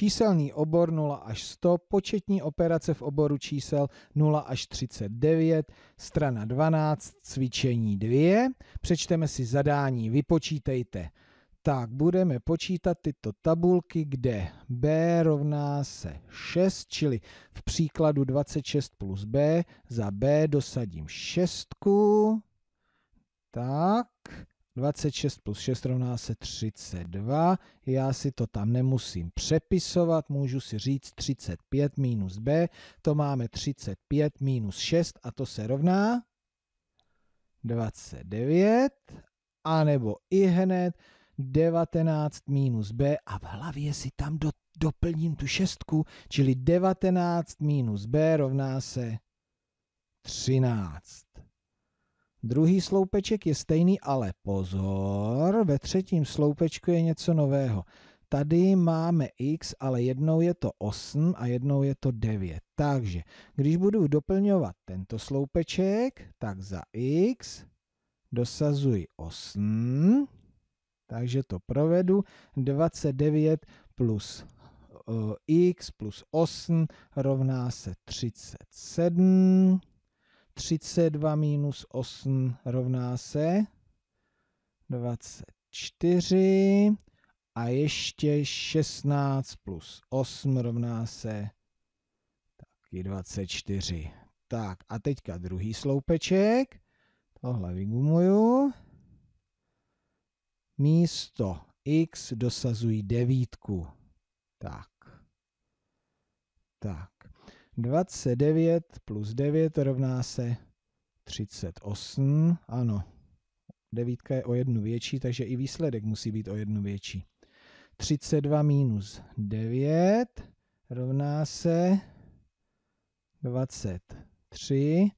číselný obor 0 až 100, početní operace v oboru čísel 0 až 39, strana 12, cvičení 2. Přečteme si zadání, vypočítejte. Tak, budeme počítat tyto tabulky, kde B rovná se 6, čili v příkladu 26 plus B, za B dosadím šestku. Tak, 26 plus 6 rovná se 32. Já si to tam nemusím přepisovat, můžu si říct 35 minus b, to máme 35 minus 6 a to se rovná 29. A nebo i hned 19 minus b a v hlavě si tam do, doplním tu šestku, čili 19 minus b rovná se 13. Druhý sloupeček je stejný, ale pozor, ve třetím sloupečku je něco nového. Tady máme x, ale jednou je to 8 a jednou je to 9. Takže když budu doplňovat tento sloupeček, tak za x dosazuji 8, takže to provedu 29 plus eh, x plus 8 rovná se 37. 32 minus 8 rovná se 24 a ještě 16 plus 8 rovná se taky 24. Tak a teďka druhý sloupeček. Tohle vygumuju. Místo x dosazuji devítku. Tak. Tak. 29 plus 9 rovná se 38. Ano, devítka je o jednu větší, takže i výsledek musí být o jednu větší. 32 minus 9 rovná se 23.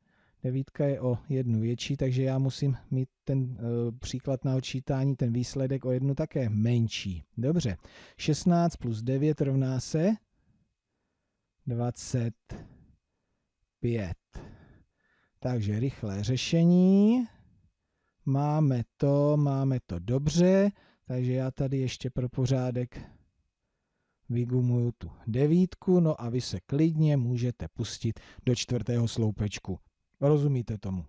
Devítka je o jednu větší, takže já musím mít ten uh, příklad na odčítání, ten výsledek o jednu také menší. Dobře, 16 plus 9 rovná se 25. Takže rychlé řešení. Máme to, máme to dobře. Takže já tady ještě pro pořádek vygumuju tu devítku, no a vy se klidně můžete pustit do čtvrtého sloupečku. Rozumíte tomu?